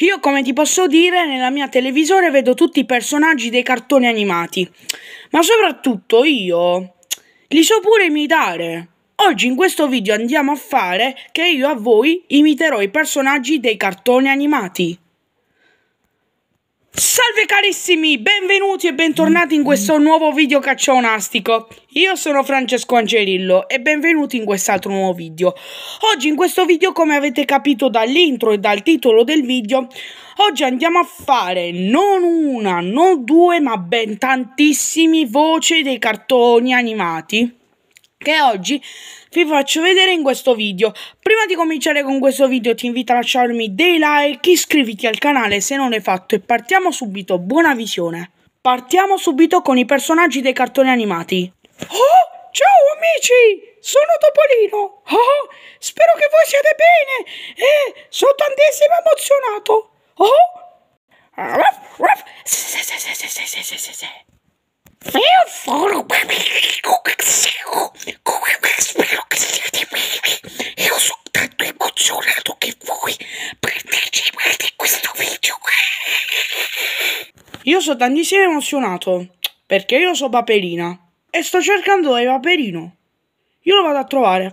Io, come ti posso dire, nella mia televisore vedo tutti i personaggi dei cartoni animati, ma soprattutto io li so pure imitare. Oggi in questo video andiamo a fare che io a voi imiterò i personaggi dei cartoni animati. Salve carissimi, benvenuti e bentornati in questo nuovo video caccionastico. Io sono Francesco Angelillo e benvenuti in quest'altro nuovo video. Oggi in questo video, come avete capito dall'intro e dal titolo del video, oggi andiamo a fare non una, non due, ma ben tantissimi voci dei cartoni animati che oggi vi faccio vedere in questo video. Prima di cominciare con questo video ti invito a lasciarmi dei like, iscriviti al canale se non l'hai fatto e partiamo subito, buona visione! Partiamo subito con i personaggi dei cartoni animati. Oh, ciao amici! Sono Topolino! Oh, spero che voi siate bene! Eh, sono tantissimo emozionato! Oh! Io sono... sono tantissimo emozionato perché io so Paperina e sto cercando Eva paperino. Io lo vado a trovare.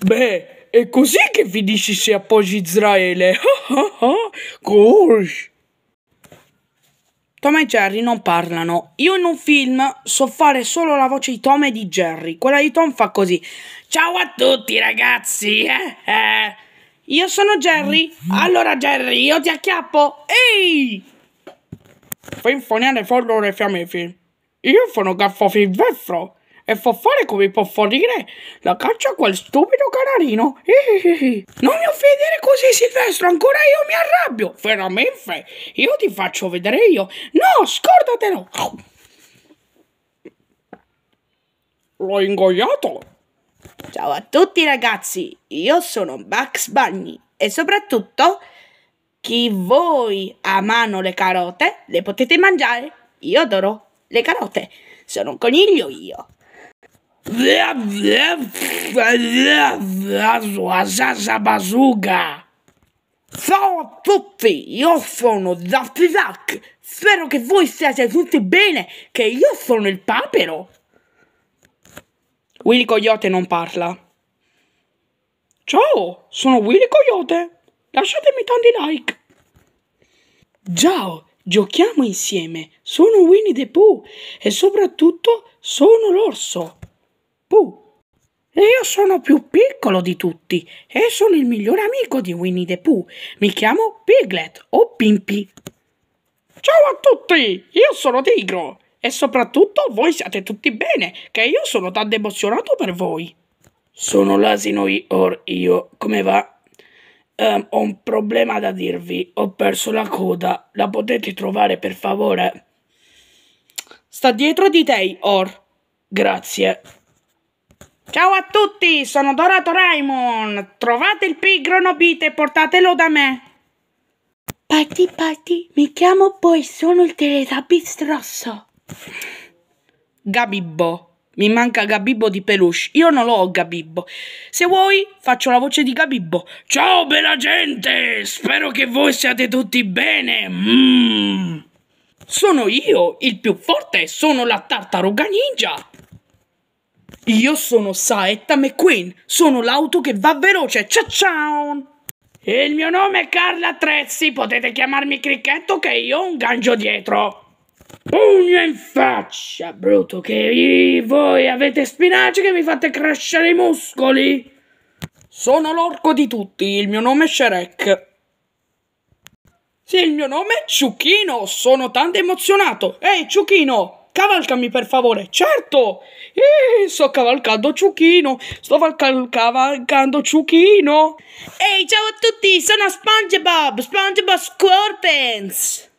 Beh, è così che finisci se appoggi Israele. Gosh. Tom e Jerry non parlano. Io in un film so fare solo la voce di Tom e di Jerry. Quella di Tom fa così. Ciao a tutti ragazzi. Eh, eh. Io sono Jerry. Allora, Jerry, io ti acchiappo. Ehi! Finfoniane fondo le fiammifi. Io sono Gaffo finvefro. e fo fare come può fornire la caccia a quel stupido canarino. Ehihihi. Non mi offendere così, Silvestro, ancora io mi arrabbio. Veramente, io ti faccio vedere io. No, scordatelo. L'ho ingoiato. Ciao a tutti ragazzi, io sono Bugs Bagni e soprattutto chi voi amano le carote le potete mangiare. Io adoro le carote, sono un coniglio io. Ciao a tutti, io sono Zappizac. Spero che voi stiate tutti bene, che io sono il papero. Willy Coyote non parla. Ciao, sono Willy Coyote. Lasciatemi tanti like. Ciao, giochiamo insieme. Sono Winnie the Pooh e soprattutto sono l'orso. Pooh. E Io sono più piccolo di tutti e sono il migliore amico di Winnie the Pooh. Mi chiamo Piglet o Pimpi. Ciao a tutti, io sono Tigro e soprattutto voi siate tutti bene, che io sono tanto emozionato per voi. Sono l'asino Ior io, come va? Um, ho un problema da dirvi, ho perso la coda, la potete trovare per favore? Sta dietro di te, Or. Grazie. Ciao a tutti, sono Dorato Raimon. Trovate il pigro Nobite e portatelo da me. Parti, parti, mi chiamo poi sono il Teletubbies rosso. Gabibbo. Mi manca Gabibbo di peluche. Io non l'ho Gabibbo. Se vuoi, faccio la voce di Gabibbo. Ciao, bella gente! Spero che voi siate tutti bene. Mm. Sono io, il più forte. Sono la tartaruga ninja. Io sono Saetta McQueen. Sono l'auto che va veloce. Ciao, ciao! Il mio nome è Carla Trezzi. Potete chiamarmi Cricchetto che io ho un gancio dietro. Pugno in faccia, brutto, che voi avete spinaci che mi fate crescere i muscoli? Sono l'orco di tutti, il mio nome è Shrek. Sì, il mio nome è Ciuchino, sono tanto emozionato. Ehi, Ciuchino, cavalcami per favore. Certo, Ehi, sto cavalcando Ciuchino, sto cavalcando Ciuchino. Ehi, ciao a tutti, sono SpongeBob, SpongeBob SquarePants.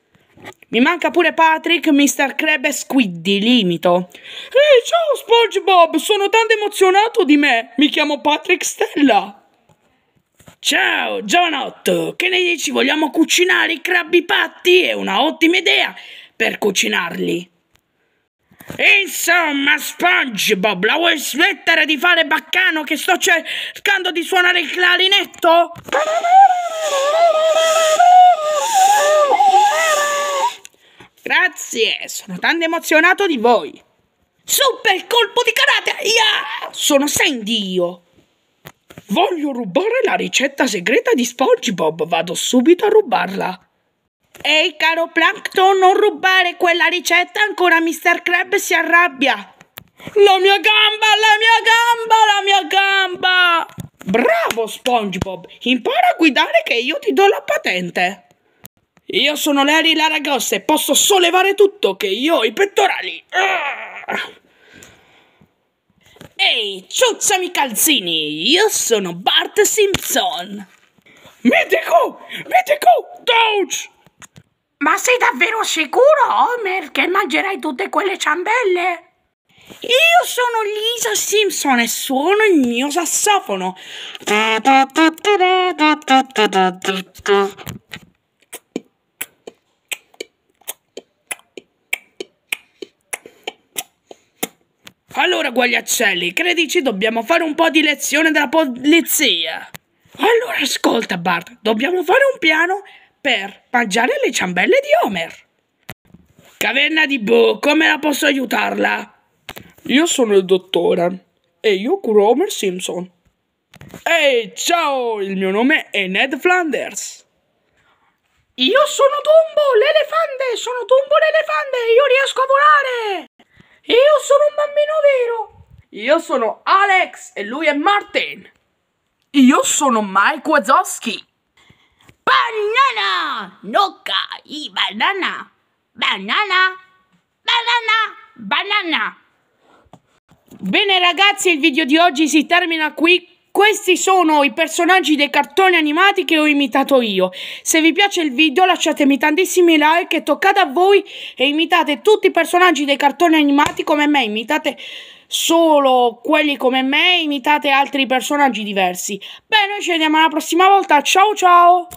Mi manca pure Patrick, Mr. Crab e Squiddy, limito. Ehi, ciao SpongeBob, sono tanto emozionato di me. Mi chiamo Patrick Stella. Ciao, giovanotto. Che ne dici, vogliamo cucinare i Krabby Patty? È una ottima idea per cucinarli. Insomma, SpongeBob, la vuoi smettere di fare baccano che sto cercando di suonare il clarinetto? Grazie, eh, sono tanto emozionato di voi. Super colpo di karate! Yeah! Sono Sandy io! Voglio rubare la ricetta segreta di SpongeBob, vado subito a rubarla. Ehi, caro Plankton, non rubare quella ricetta, ancora Mr. Crab si arrabbia. La mia gamba, la mia gamba, la mia gamba! Bravo SpongeBob, impara a guidare che io ti do la patente. Io sono Larry Laragossa e posso sollevare tutto che io ho i pettorali. Ah! Ehi, ciucciami i calzini, io sono Bart Simpson. Mitico! Mitico! Touch! Ma sei davvero sicuro, Homer, che mangerai tutte quelle ciambelle? Io sono Lisa Simpson e suono il mio sassofono. Allora, Guagliacelli, credici dobbiamo fare un po' di lezione della polizia. Allora, ascolta, Bart, dobbiamo fare un piano per mangiare le ciambelle di Homer. Caverna di Boo, come la posso aiutarla? Io sono il dottore e io curo Homer Simpson. Ehi, ciao, il mio nome è Ned Flanders. Io sono Dumbo, l'elefante, sono Dumbo l'elefante, io riesco a volare! Io sono un bambino vero. Io sono Alex e lui è Martin. Io sono Mike Wazowski. Banana! Nocca i banana! Banana! Banana! Banana! Bene ragazzi, il video di oggi si termina qui. Questi sono i personaggi dei cartoni animati che ho imitato io. Se vi piace il video lasciatemi tantissimi like e toccate a voi e imitate tutti i personaggi dei cartoni animati come me. Imitate solo quelli come me, imitate altri personaggi diversi. Bene, noi ci vediamo alla prossima volta. Ciao ciao!